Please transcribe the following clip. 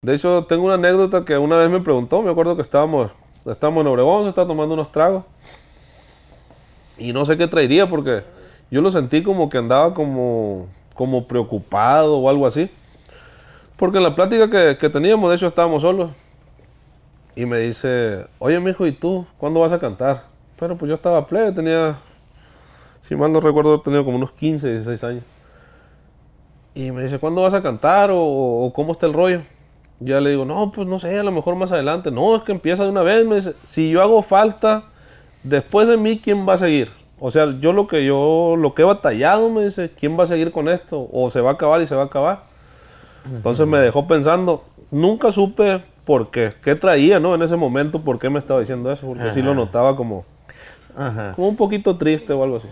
De hecho, tengo una anécdota que una vez me preguntó, me acuerdo que estábamos, estábamos en Obregón, se estaba tomando unos tragos. Y no sé qué traería porque yo lo sentí como que andaba como, como preocupado o algo así. Porque en la plática que, teníamos, de hecho, estábamos solos. Y me dice, oye, hijo ¿y tú cuándo vas a cantar? Pero pues yo estaba plebe, tenía, si mal no recuerdo, tenía como unos 15, 16 años. Y me dice, ¿cuándo vas a cantar o cómo está el rollo? ya le digo, no, pues no sé, a lo mejor más adelante. No, es que empieza de una vez. Me dice, si yo hago falta, después de mí, ¿quién va a seguir? O sea, yo lo que yo, lo que he batallado, me dice, ¿quién va a seguir con esto? O se va a acabar y se va a acabar. Entonces me dejó pensando, nunca supe por qué, qué traía, ¿no? En ese momento, por qué me estaba diciendo eso, porque sí lo notaba como, como un poquito triste o algo así.